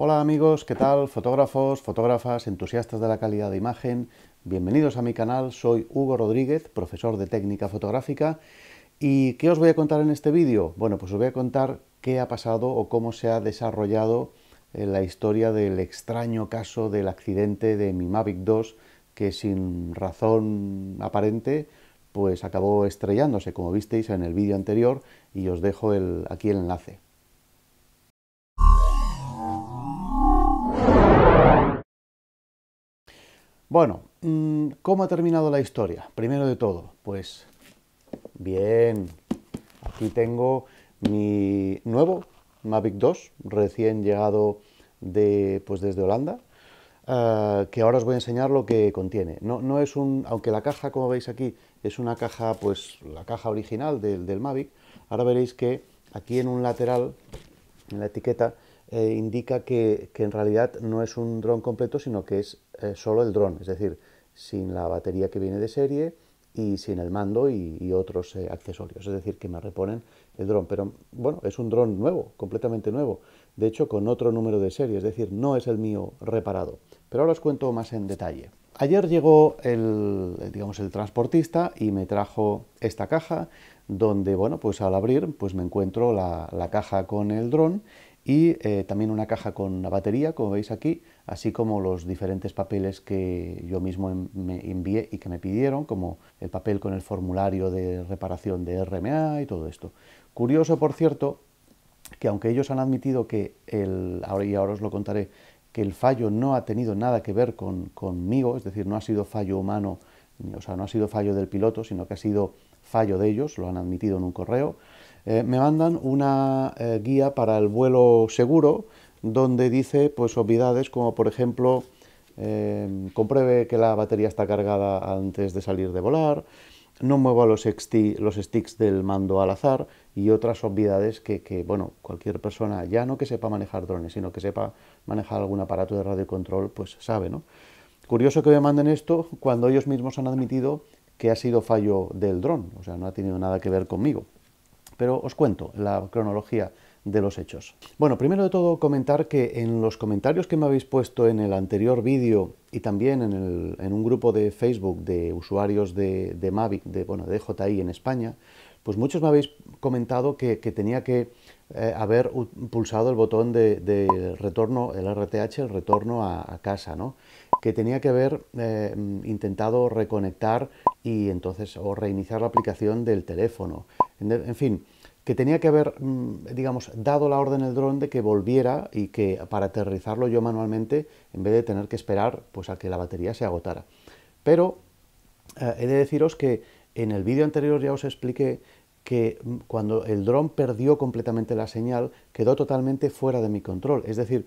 Hola amigos, ¿qué tal? Fotógrafos, fotógrafas, entusiastas de la calidad de imagen, bienvenidos a mi canal, soy Hugo Rodríguez, profesor de técnica fotográfica. ¿Y qué os voy a contar en este vídeo? Bueno, pues os voy a contar qué ha pasado o cómo se ha desarrollado eh, la historia del extraño caso del accidente de mi Mavic 2 que sin razón aparente pues acabó estrellándose, como visteis en el vídeo anterior y os dejo aquí el enlace. Bueno, mm, ¿cómo ha terminado la historia? Primero de todo, pues bien, aquí tengo mi nuevo Mavic 2, recién llegado de, pues, desde Holanda, eh, que ahora os voy a enseñar lo que contiene. No, no, es un, aunque la caja, como veis aquí, es una caja, pues la caja original del, del Mavic, ahora veréis que aquí en un lateral, en la etiqueta, eh, indica que, en realidad no es un dron completo, sino que es eh, solo el dron, es decir, sin la batería que viene de serie y sin el mando y, otros eh, accesorios, es decir, que me reponen el dron. Pero bueno, es un dron nuevo, completamente nuevo, de hecho con otro número de serie, es decir, no es el mío reparado. Pero ahora os cuento más en detalle. Ayer llegó el, digamos, el transportista y me trajo esta caja, donde, bueno, pues al abrir, pues me encuentro la, la caja con el dron y eh, también una caja con la batería, como veis aquí, así como los diferentes papeles que yo mismo em, me envié y que me pidieron, como el papel con el formulario de reparación de RMA y todo esto. Curioso, por cierto, que aunque ellos han admitido que el, ahora, y ahora os lo contaré, que el fallo no ha tenido nada que ver conmigo, es decir, no ha sido fallo humano, o sea, no ha sido fallo del piloto, sino que ha sido fallo de ellos, lo han admitido en un correo, eh, me mandan una eh, guía para el vuelo seguro donde dice pues obviedades como por ejemplo em, compruebe que la batería está cargada antes de salir de volar, no mueva los, sticks del mando al azar y otras obviedades que, que, bueno, cualquier persona, ya no que sepa manejar drones, sino que sepa manejar algún aparato de radiocontrol, pues sabe, ¿no? Curioso que me manden esto cuando ellos mismos han admitido que ha sido fallo del dron, o sea, no ha tenido nada que ver conmigo. Pero os cuento la cronología de los hechos. Bueno, primero de todo comentar que en los comentarios que me habéis puesto en el anterior vídeo y también en, un grupo de Facebook de usuarios de, Mavic, de, bueno, de JI en España, pues muchos me habéis comentado que, tenía que eh, haber pulsado el botón de, retorno, el RTH, el retorno a, a casa, ¿no? que tenía que haber eh, intentado reconectar y entonces o reiniciar la aplicación del teléfono. En, fin, que tenía que haber, mm, digamos, dado la orden al dron de que volviera y que para aterrizarlo yo manualmente, en vez de tener que esperar pues, a que la batería se agotara. Pero eh, he de deciros que en el vídeo anterior ya os expliqué que mm, cuando el dron perdió completamente la señal, quedó totalmente fuera de mi control. Es decir,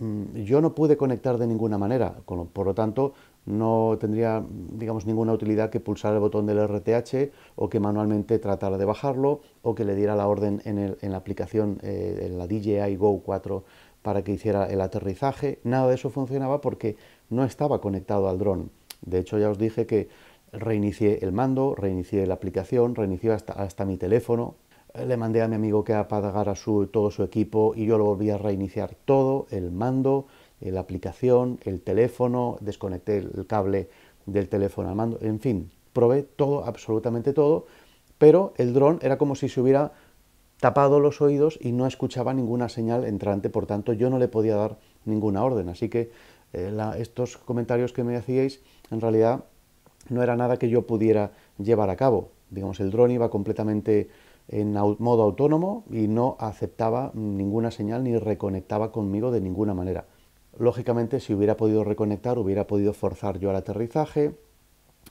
Mm, yo no pude conectar de ninguna manera, por lo tanto no tendría digamos ninguna utilidad que pulsar el botón del RTH o que manualmente tratara de bajarlo o que le diera la orden en, la aplicación eh, en la DJI Go 4 para que hiciera el aterrizaje, nada de eso funcionaba porque no estaba conectado al dron. De hecho ya os dije que reinicié el mando, reinicié la aplicación, reinicié hasta mi teléfono, le mandé a mi amigo que apagara su, todo su equipo y yo lo volví a reiniciar todo, el mando, la aplicación, el teléfono, desconecté el cable del teléfono al mando, en fin, probé todo, absolutamente todo, pero el dron era como si se hubiera tapado los oídos y no escuchaba ninguna señal entrante, por tanto yo no le podía dar ninguna orden, así que eh, estos comentarios que me hacíais en realidad no era nada que yo pudiera llevar a cabo, digamos, el dron iba completamente en modo autónomo y no aceptaba ninguna señal ni reconectaba conmigo de ninguna manera. Lógicamente, si hubiera podido reconectar, hubiera podido forzar yo al aterrizaje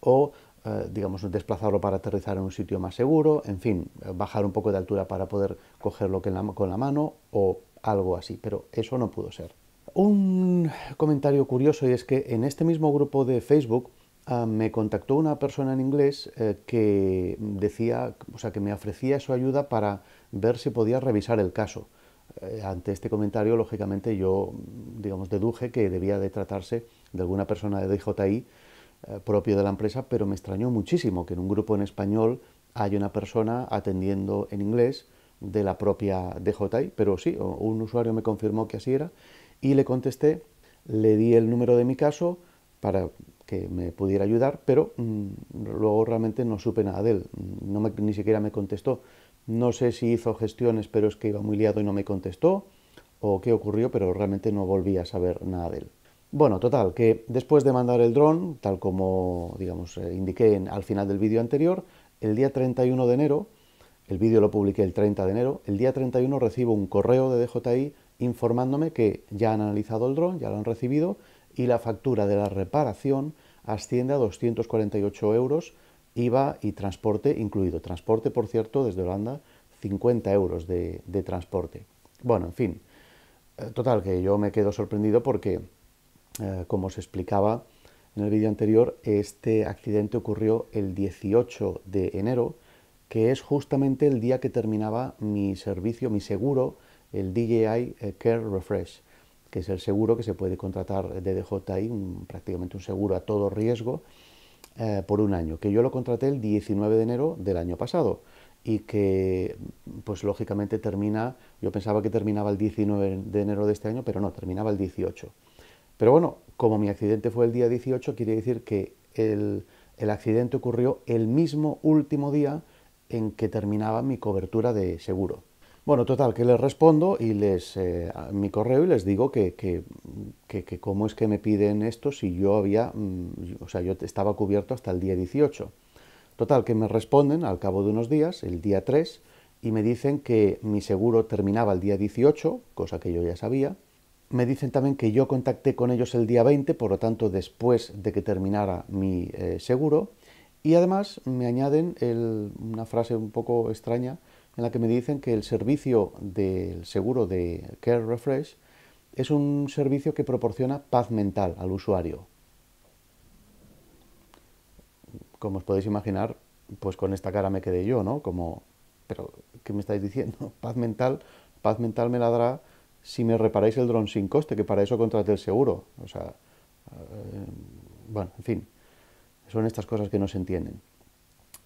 o, eh, digamos, desplazarlo para aterrizar en un sitio más seguro, en fin, bajar un poco de altura para poder cogerlo con la mano o algo así, pero eso no pudo ser. Un comentario curioso y es que en este mismo grupo de Facebook, Ah, me contactó una persona en inglés eh, que decía, o sea, que me ofrecía su ayuda para ver si podía revisar el caso. Eh, ante este comentario, lógicamente, yo, digamos, deduje que debía de tratarse de alguna persona de DJI eh, propio de la empresa, pero me extrañó muchísimo que en un grupo en español haya una persona atendiendo en inglés de la propia DJI, pero sí, un usuario me confirmó que así era y le contesté, le di el número de mi caso para que me pudiera ayudar, pero mm, luego realmente no supe nada de él, no ni siquiera me contestó. No sé si hizo gestiones, pero es que iba muy liado y no me contestó, o qué ocurrió, pero realmente no volví a saber nada de él. Bueno, total, que después de mandar el dron, tal como digamos eh, indiqué al final del vídeo anterior, el día 31 de enero, el vídeo lo publiqué el 30 de enero, el día 31 recibo un correo de DJI informándome que ya han analizado el dron, ya lo han recibido y la factura de la reparación asciende a 248 euros, IVA y transporte incluido. Transporte, por cierto, desde Holanda, 50 euros de, transporte. Bueno, en fin, eh, total, que yo me quedo sorprendido porque, eh, como os explicaba en el vídeo anterior, este accidente ocurrió el 18 de enero, que es justamente el día que terminaba mi servicio, mi seguro, el DJI eh, Care Refresh que es el seguro que se puede contratar de DJI, prácticamente un seguro a todo riesgo, eh, por un año, que yo lo contraté el 19 de enero del año pasado y que, pues lógicamente termina, yo pensaba que terminaba el 19 de enero de este año, pero no, terminaba el 18. Pero bueno, como mi accidente fue el día 18, quiere decir que el, el accidente ocurrió el mismo último día en que terminaba mi cobertura de seguro. Bueno, total, que les respondo y les eh, mi correo y les digo que, que, que, cómo es que me piden esto si yo había, mm, o sea, yo estaba cubierto hasta el día 18. Total, que me responden al cabo de unos días, el día 3, y me dicen que mi seguro terminaba el día 18, cosa que yo ya sabía. Me dicen también que yo contacté con ellos el día 20, por lo tanto, después de que terminara mi eh, seguro. Y además me añaden una frase un poco extraña en la que me dicen que el servicio del seguro de Care Refresh es un servicio que proporciona paz mental al usuario. Como os podéis imaginar, pues con esta cara me quedé yo, ¿no? Como, pero, ¿qué me estáis diciendo? Paz mental, paz mental me la dará si me reparáis el dron sin coste, que para eso contraté el seguro. O sea, eh, bueno, en fin, son estas cosas que no se entienden.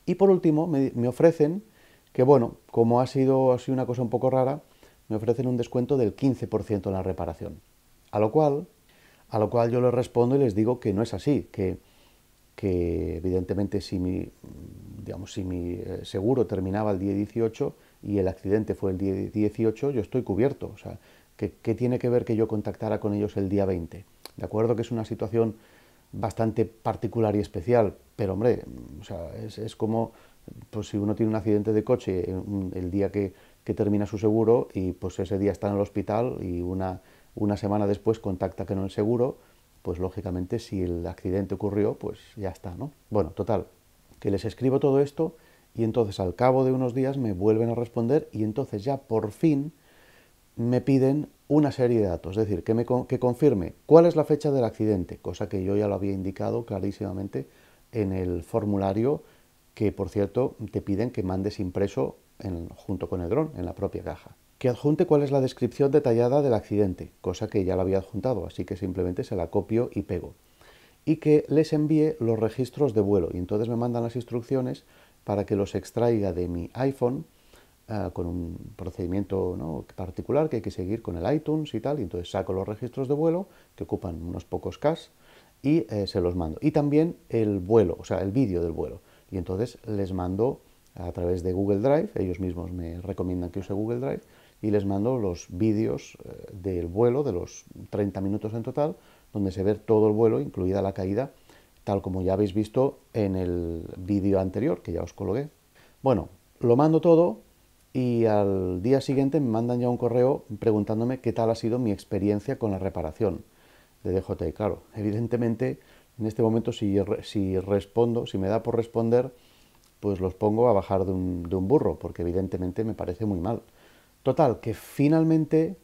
Y por último, me ofrecen que bueno, como ha sido así una cosa un poco rara, me ofrecen un descuento del 15% en la reparación. A lo cual, a lo cual yo les respondo y les digo que no es así, que, evidentemente si mi, digamos, si mi eh, seguro terminaba el día 18 y el accidente fue el día 18, yo estoy cubierto. O sea, ¿qué, qué tiene que ver que yo contactara con ellos el día 20? De acuerdo que es una situación bastante particular y especial, pero hombre, o sea, es, es como pues si uno tiene un accidente de coche eh, el día que, termina su seguro y pues ese día está en el hospital y una, semana después contacta con el seguro, pues lógicamente si el accidente ocurrió, pues ya está, ¿no? Bueno, total, que les escribo todo esto y entonces al cabo de unos días me vuelven a responder y entonces ya por fin me piden una serie de datos, es decir, que, me, que confirme cuál es la fecha del accidente, cosa que yo ya lo había indicado clarísimamente en el formulario que por cierto te piden que mandes impreso junto con el dron en la propia caja. Que adjunte cuál es la descripción detallada del accidente, cosa que ya la había adjuntado, así que simplemente se la copio y pego. Y que les envíe los registros de vuelo y entonces me mandan las instrucciones para que los extraiga de mi iPhone ah, con un procedimiento ¿no? particular que hay que seguir con el iTunes y tal. Y entonces saco los registros de vuelo, que ocupan unos pocos CAS, y eh, se los mando. Y también el vuelo, o sea, el vídeo del vuelo. Y entonces les mando a través de Google Drive, ellos mismos me recomiendan que use Google Drive, y les mando los vídeos eh, del vuelo, de los 30 minutos en total, donde se ve todo el vuelo, incluida la caída, tal como ya habéis visto en el vídeo anterior que ya os coloqué. Bueno, lo mando todo y al día siguiente me mandan ya un correo preguntándome qué tal ha sido mi experiencia con la reparación de DJT. Claro, evidentemente en este momento, si, respondo, si me da por responder, pues los pongo a bajar de un, burro, porque evidentemente me parece muy mal. Total, que finalmente,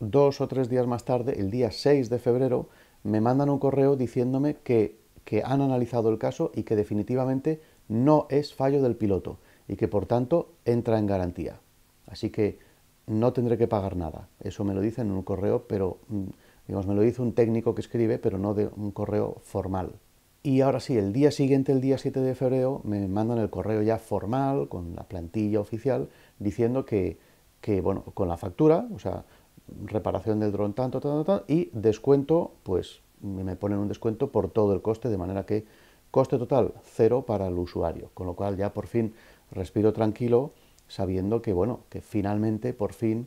dos o tres días más tarde, el día 6 de febrero, me mandan un correo diciéndome que, que han analizado el caso y que definitivamente no es fallo del piloto y que por tanto entra en garantía. Así que no tendré que pagar nada. Eso me lo dicen en un correo, pero mm, Digamos, me lo dice un técnico que escribe, pero no de un correo formal. Y ahora sí, el día siguiente, el día 7 de febrero, me mandan el correo ya formal, con la plantilla oficial, diciendo que, que bueno, con la factura, o sea, reparación del dron tanto, tanto, tanto, y descuento, pues me ponen un descuento por todo el coste, de manera que coste total cero para el usuario, con lo cual ya por fin respiro tranquilo sabiendo que, bueno, que finalmente, por fin,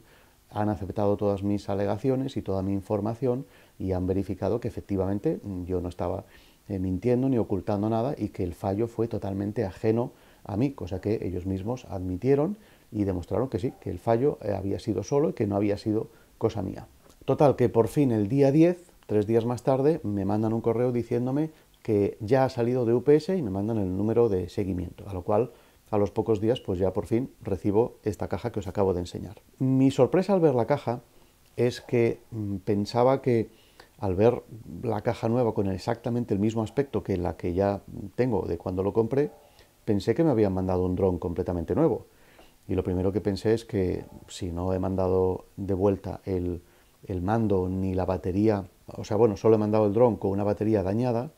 han aceptado todas mis alegaciones y toda mi información y han verificado que efectivamente mm, yo no estaba eh, mintiendo ni ocultando nada y que el fallo fue totalmente ajeno a mí, cosa que ellos mismos admitieron y demostraron que sí, que el fallo eh, había sido solo y que no había sido cosa mía. Total, que por fin el día 10, tres días más tarde, me mandan un correo diciéndome que ya ha salido de UPS y me mandan el número de seguimiento, a lo cual a los pocos días, pues ya por fin recibo esta caja que os acabo de enseñar. Mi sorpresa al ver la caja es que mm, pensaba que al ver la caja nueva con exactamente el mismo aspecto que la que ya tengo de cuando lo compré, pensé que me habían mandado un dron completamente nuevo. Y lo primero que pensé es que si no he mandado de vuelta el, mando ni la batería, o sea, bueno, solo he mandado el dron con una batería dañada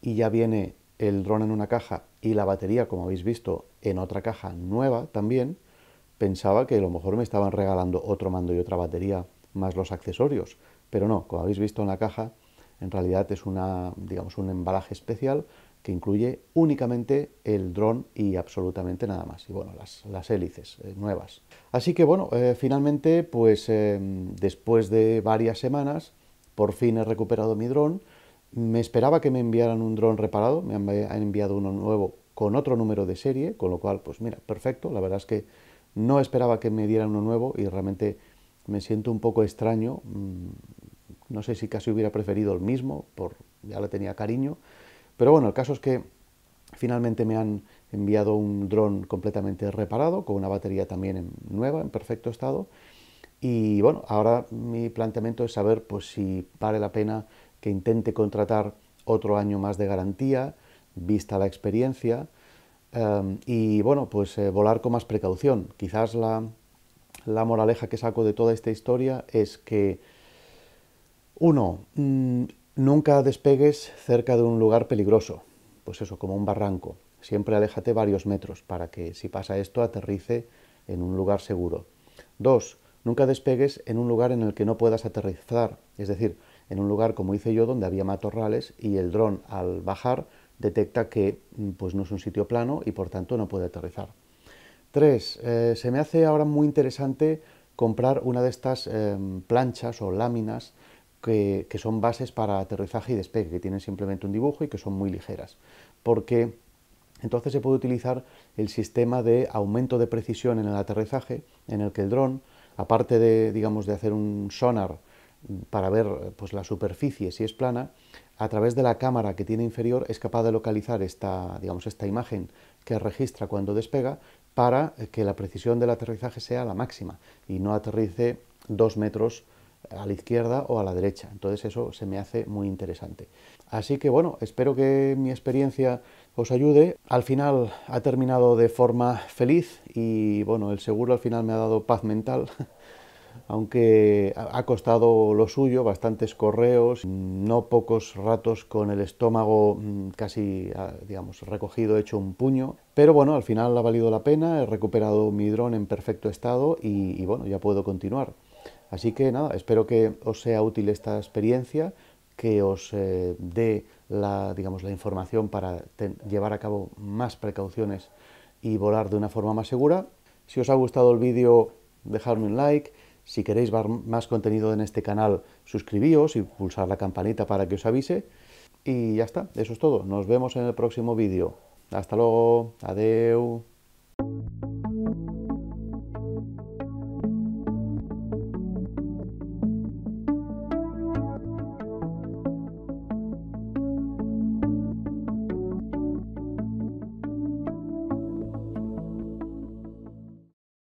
y ya viene el dron en una caja y la batería, como habéis visto, en otra caja nueva también, pensaba que a lo mejor me estaban regalando otro mando y otra batería más los accesorios, pero no, como habéis visto en la caja, en realidad es una, digamos, un embalaje especial que incluye únicamente el dron y absolutamente nada más. Y bueno, las, hélices eh, nuevas. Así que bueno, eh, finalmente, pues em, después de varias semanas, por fin he recuperado mi dron me esperaba que me enviaran un dron reparado, me han enviado uno nuevo con otro número de serie, con lo cual, pues mira, perfecto. La verdad es que no esperaba que me dieran uno nuevo y realmente me siento un poco extraño. Mm, no sé si casi hubiera preferido el mismo, por, ya le tenía cariño. Pero bueno, el caso es que finalmente me han enviado un dron completamente reparado, con una batería también nueva, en perfecto estado. Y bueno, ahora mi planteamiento es saber pues, si vale la pena que intente contratar otro año más de garantía, vista la experiencia, em, y bueno, pues eh, volar con más precaución. Quizás la, moraleja que saco de toda esta historia es que, uno, mm, nunca despegues cerca de un lugar peligroso, pues eso, como un barranco. Siempre aléjate varios metros para que si pasa esto aterrice en un lugar seguro. Dos, nunca despegues en un lugar en el que no puedas aterrizar, es decir, en un lugar como hice yo donde había matorrales y el dron al bajar detecta que mm, pues no es un sitio plano y por tanto no puede aterrizar. Tres, eh, se me hace ahora muy interesante comprar una de estas em, planchas o láminas que, que, son bases para aterrizaje y despegue, que tienen simplemente un dibujo y que son muy ligeras, porque entonces se puede utilizar el sistema de aumento de precisión en el aterrizaje, en el que el dron, aparte de, digamos, de hacer un sonar para ver pues, la superficie si es plana, a través de la cámara que tiene inferior es capaz de localizar esta, digamos, esta imagen que registra cuando despega para que la precisión del aterrizaje sea la máxima y no aterrice dos metros a la izquierda o a la derecha. Entonces eso se me hace muy interesante. Así que bueno, espero que mi experiencia os ayude. Al final ha terminado de forma feliz y bueno, el seguro al final me ha dado paz mental. aunque ha costado lo suyo, bastantes correos, mm, no pocos ratos con el estómago mm, casi, ah, recogido, hecho un puño. Pero bueno, al final ha valido la pena, he recuperado mi dron en perfecto estado y, bueno, ya puedo continuar. Así que nada, espero que os sea útil esta experiencia, que os eh, dé la, la información para llevar a cabo más precauciones y volar de una forma más segura. Si os ha gustado el vídeo, dejadme un like si queréis ver más contenido en este canal, suscribíos y pulsar la campanita para que os avise. Y ya está, eso es todo. Nos vemos en el próximo vídeo. Hasta luego, adiós.